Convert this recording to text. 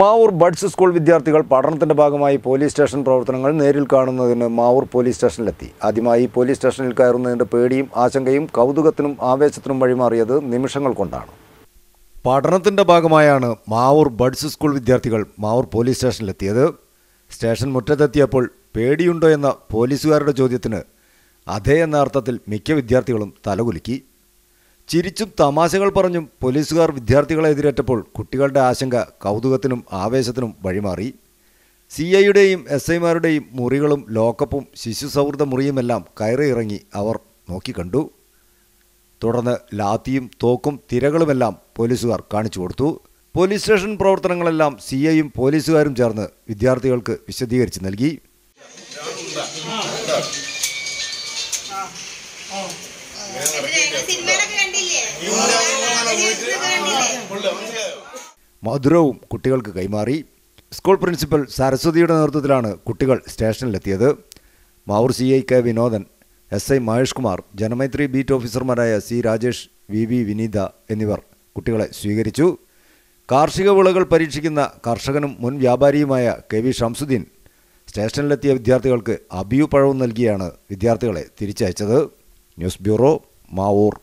Mavoor buds school വിദ്യാർത്ഥികൾ പഠനത്തിന്റെ ഭാഗമായി പോലീസ് സ്റ്റേഷൻ പ്രവർത്തനങ്ങൾ നേരിൽ കാണുന്നതിന് മാവൂർ പോലീസ് സ്റ്റേഷനിലെത്തി ആദ്യമായി പോലീസ് സ്റ്റേഷനിൽ കയറുന്നതിന്റെ പേടിയും ആശങ്കയും കൗതുകത്തിനും ആവേശത്തിനും വഴിമാറിയത് നിമിഷങ്ങൾ കൊണ്ടാണ് പഠനത്തിന്റെ ഭാഗമായാണ് മാവൂർ ബഡ്സ് സ്കൂൾ വിദ്യാർത്ഥികൾ മാവൂർ പോലീസ് സ്റ്റേഷനിലെത്തിയത് സ്റ്റേഷൻ മുറ്റത്തെത്തിയപ്പോൾ പേടിയുണ്ടോ എന്ന പോലീസുകാരുടെ ചോദ്യത്തിന് അതേ എന്ന അർത്ഥത്തിൽ മിക്ക വിദ്യാർത്ഥികളും തലകുലുക്കി ചിരിച്ചും തമാശകൾ പറഞ്ഞും പോലീസുകാർ വിദ്യാർത്ഥികളെ എതിരേറ്റപ്പോൾ കുട്ടികളുടെ ആശങ്ക കൗതുകത്തിനും ആവേശത്തിനും വഴിമാറി സി ഐയുടെയും എസ് ഐമാരുടെയും മുറികളും ലോക്കപ്പും ശിശു സൗഹൃദ മുറിയുമെല്ലാം കയറിയിറങ്ങി അവർ നോക്കിക്കണ്ടു തുടർന്ന് ലാത്തിയും തോക്കും തിരകളുമെല്ലാം പോലീസുകാർ കാണിച്ചു കൊടുത്തു പോലീസ് സ്റ്റേഷൻ പ്രവർത്തനങ്ങളെല്ലാം സി ഐയും പോലീസുകാരും ചേർന്ന് വിദ്യാർത്ഥികൾക്ക് വിശദീകരിച്ച് നൽകി മധുരവും കുട്ടികൾക്ക് കൈമാറി സ്കൂൾ പ്രിൻസിപ്പൽ സരസ്വതിയുടെ നേതൃത്വത്തിലാണ് കുട്ടികൾ സ്റ്റേഷനിലെത്തിയത് Mavoor C I K Vinodan S I Mahesh Kumar Janamaithri beat ഓഫീസർമാരായ C Rajesh V V Vineetha എന്നിവർ കുട്ടികളെ സ്വീകരിച്ചു കാർഷിക വിളകൾ പരീക്ഷിക്കുന്ന കർഷകനും മുൻ വ്യാപാരിയുമായ കെ വി ഷംസുദ്ദീൻ സ്റ്റേഷനിലെത്തിയ വിദ്യാർത്ഥികൾക്ക് അബിയു പഴവും നൽകിയാണ് വിദ്യാർത്ഥികളെ തിരിച്ചയച്ചത് Ньюсбюро Маур.